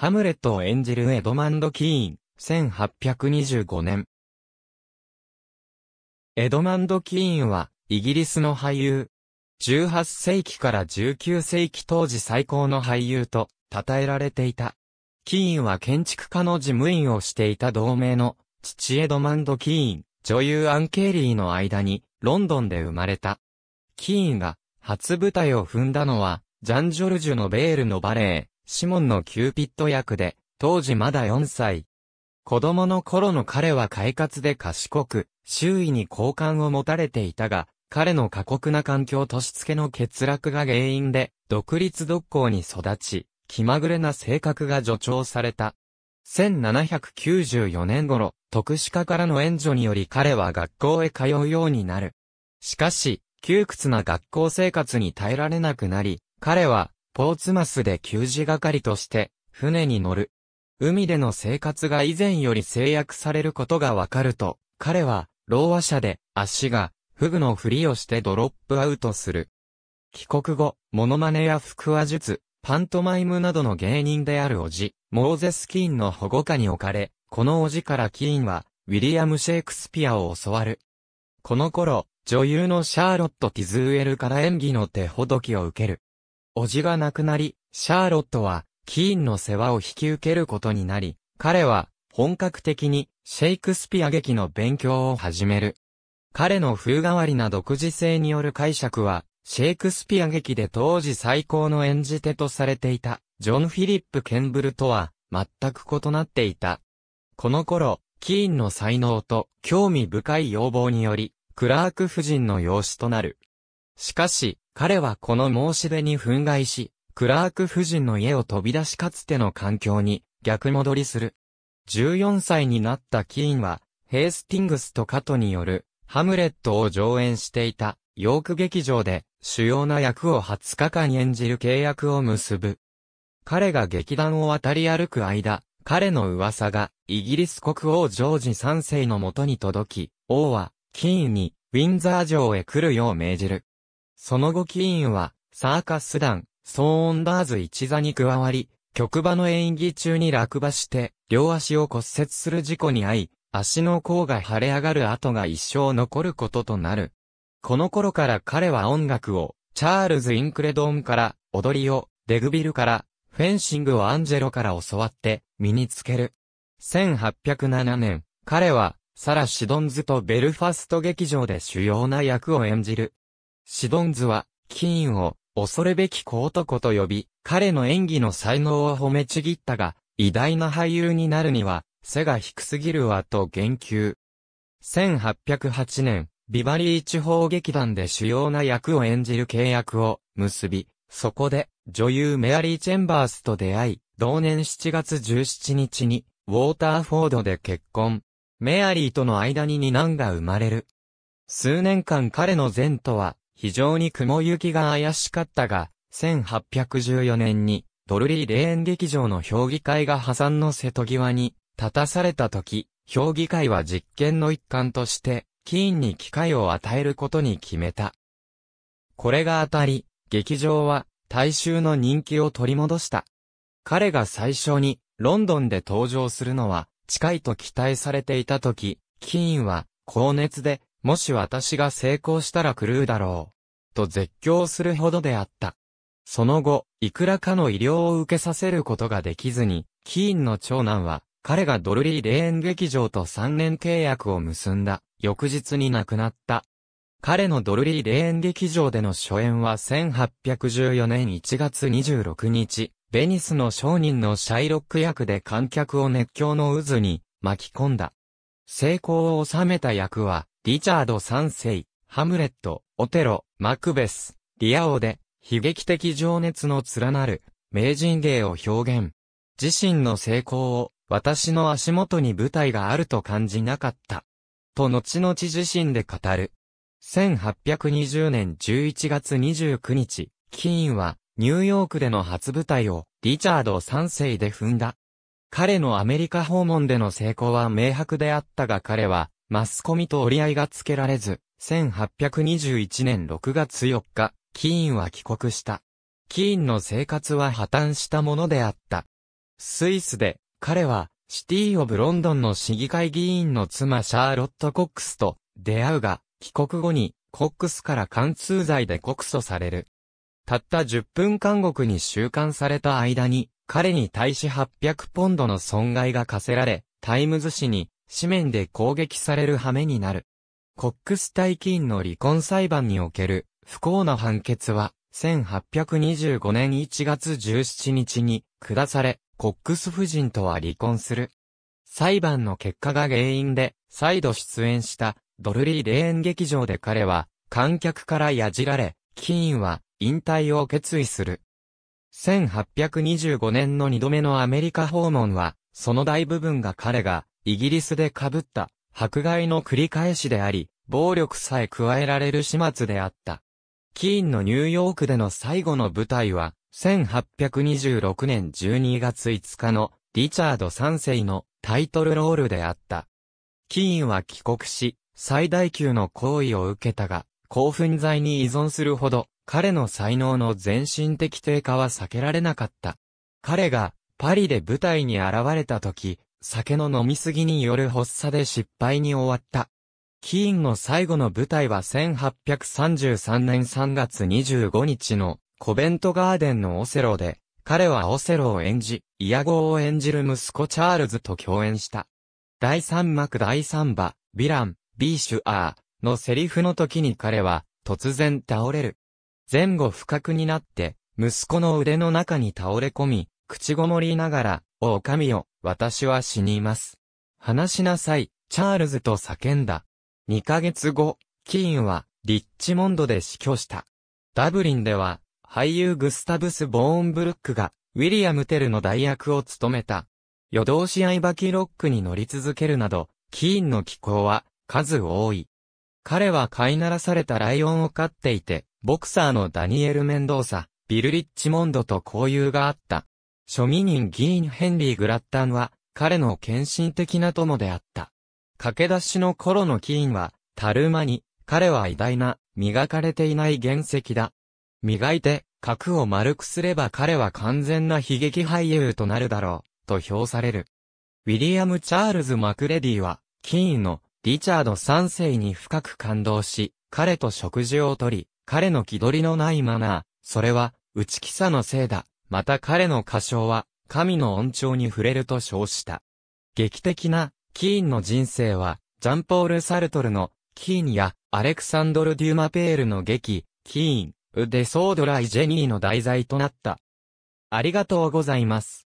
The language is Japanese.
ハムレットを演じるエドマンド・キーン、1825年。エドマンド・キーンは、イギリスの俳優。18世紀から19世紀当時最高の俳優と、称えられていた。キーンは建築家の事務員をしていた同盟の、父エドマンド・キーン、女優アン・ケイリーの間に、ロンドンで生まれた。キーンが、初舞台を踏んだのは、ジャン・ジョルジュのベールのバレエ、シモンのキューピッド役で、当時まだ4歳。子供の頃の彼は快活で賢く、周囲に好感を持たれていたが、彼の過酷な環境としつけの欠落が原因で、独立独行に育ち、気まぐれな性格が助長された。1794年頃、特殊化からの援助により彼は学校へ通うようになる。しかし、窮屈な学校生活に耐えられなくなり、彼はポーツマスで給仕係として、船に乗る。海での生活が以前より制約されることがわかると、彼は、老和者で、足が、フグのふりをしてドロップアウトする。帰国後、モノマネや腹話術、パントマイムなどの芸人である叔父、モーゼス・キーンの保護下に置かれ、この叔父からキーンは、ウィリアム・シェイクスピアを教わる。この頃、女優のシャーロット・ティズウェルから演技の手ほどきを受ける。叔父が亡くなり、シャーロットは、キーンの世話を引き受けることになり、彼は、本格的に、シェイクスピア劇の勉強を始める。彼の風変わりな独自性による解釈は、シェイクスピア劇で当時最高の演じ手とされていた、ジョン・フィリップ・ケンブルとは、全く異なっていた。この頃、キーンの才能と興味深い要望により、クラーク夫人の養子となる。しかし、彼はこの申し出に憤慨し、クラーク夫人の家を飛び出しかつての環境に逆戻りする。14歳になったキーンは、ヘイスティングスとカトによるハムレットを上演していたヨーク劇場で主要な役を20日間演じる契約を結ぶ。彼が劇団を渡り歩く間、彼の噂がイギリス国王ジョージ3世のもとに届き、王はキーンにウィンザー城へ来るよう命じる。その後キーンは、サーカス団、ソーンダーズ一座に加わり、曲場の演技中に落馬して、両足を骨折する事故に遭い、足の甲が腫れ上がる跡が一生残ることとなる。この頃から彼は音楽を、チャールズ・インクレドームから、踊りを、デグビルから、フェンシングをアンジェロから教わって、身につける。1807年、彼は、サラ・シドンズとベルファスト劇場で主要な役を演じる。シドンズは、キーンを、恐るべき小男と呼び、彼の演技の才能を褒めちぎったが、偉大な俳優になるには、背が低すぎるわと言及。1808年、ビバリー地方劇団で主要な役を演じる契約を結び、そこで女優メアリー・チェンバースと出会い、同年7月17日にウォーターフォードで結婚。メアリーとの間に二男が生まれる。数年間彼の前途は非常に雲行きが怪しかったが、1814年に、ドルリー霊園劇場の評議会が破産の瀬戸際に、立たされた時、評議会は実験の一環として、キーンに機会を与えることに決めた。これが当たり、劇場は、大衆の人気を取り戻した。彼が最初に、ロンドンで登場するのは、近いと期待されていた時、キーンは、高熱で、もし私が成功したら狂うだろう。と絶叫するほどであった。その後、いくらかの医療を受けさせることができずに、キーンの長男は、彼がドルリー霊園劇場と3年契約を結んだ、翌日に亡くなった。彼のドルリー霊園劇場での初演は1814年1月26日、ベニスの商人のシャイロック役で観客を熱狂の渦に巻き込んだ。成功を収めた役は、リチャード三世、ハムレット、オテロ、マクベス、リア王で、悲劇的情熱の連なる、名人芸を表現。自身の成功を、私の足元に舞台があると感じなかった。と後々自身で語る。1820年11月29日、キーンは、ニューヨークでの初舞台を、リチャード3世で踏んだ。彼のアメリカ訪問での成功は明白であったが彼は、マスコミと折り合いがつけられず、1821年6月4日、キーンは帰国した。キーンの生活は破綻したものであった。スイスで、彼は、シティ・オブ・ロンドンの市議会議員の妻シャーロット・コックスと出会うが、帰国後に、コックスから貫通罪で告訴される。たった10分間獄に収監された間に、彼に対し800ポンドの損害が課せられ、タイムズ紙に紙面で攻撃される羽目になる。コックス大金の離婚裁判における不幸な判決は、1825年1月17日に下され、コックス夫人とは離婚する。裁判の結果が原因で、再度出演したドルリー霊園劇場で彼は、観客からやじられ、キーンは引退を決意する。1825年の2度目のアメリカ訪問は、その大部分が彼がイギリスで被った迫害の繰り返しであり、暴力さえ加えられる始末であった。キーンのニューヨークでの最後の舞台は、1826年12月5日のリチャード3世のタイトルロールであった。キーンは帰国し、最大級の行為を受けたが、興奮剤に依存するほど、彼の才能の全身的低下は避けられなかった。彼がパリで舞台に現れた時、酒の飲みすぎによる発作で失敗に終わった。キーンの最後の舞台は1833年3月25日のコベントガーデンのオセロで、彼はオセロを演じ、イヤゴーを演じる息子チャールズと共演した。第三幕第三場、ヴィラン、ビーシュアーのセリフの時に彼は突然倒れる。前後不覚になって、息子の腕の中に倒れ込み、口ごもりながら、おおかみよ、私は死にます。話しなさい、チャールズと叫んだ。2ヶ月後、キーンは、リッチモンドで死去した。ダブリンでは、俳優グスタブス・ボーンブルックが、ウィリアム・テルの代役を務めた。夜通し相葉キロックに乗り続けるなど、キーンの気候は、数多い。彼は飼いならされたライオンを飼っていて、ボクサーのダニエル・メンドーサ、ビル・リッチモンドと交友があった。庶民人議員ヘンリー・グラッタンは、彼の献身的な友であった。駆け出しの頃のキーンは、たるまに、彼は偉大な、磨かれていない原石だ。磨いて、核を丸くすれば彼は完全な悲劇俳優となるだろう、と評される。ウィリアム・チャールズ・マクレディは、キーンの、リチャード3世に深く感動し、彼と食事をとり、彼の気取りのないマナー、それは、内気さのせいだ、また彼の歌唱は、神の恩寵に触れると称した。劇的な、キーンの人生は、ジャンポール・サルトルの、キーンや、アレクサンドル・デューマペールの劇、キーン、ウ・デ・ソードライ・ジェニーの題材となった。ありがとうございます。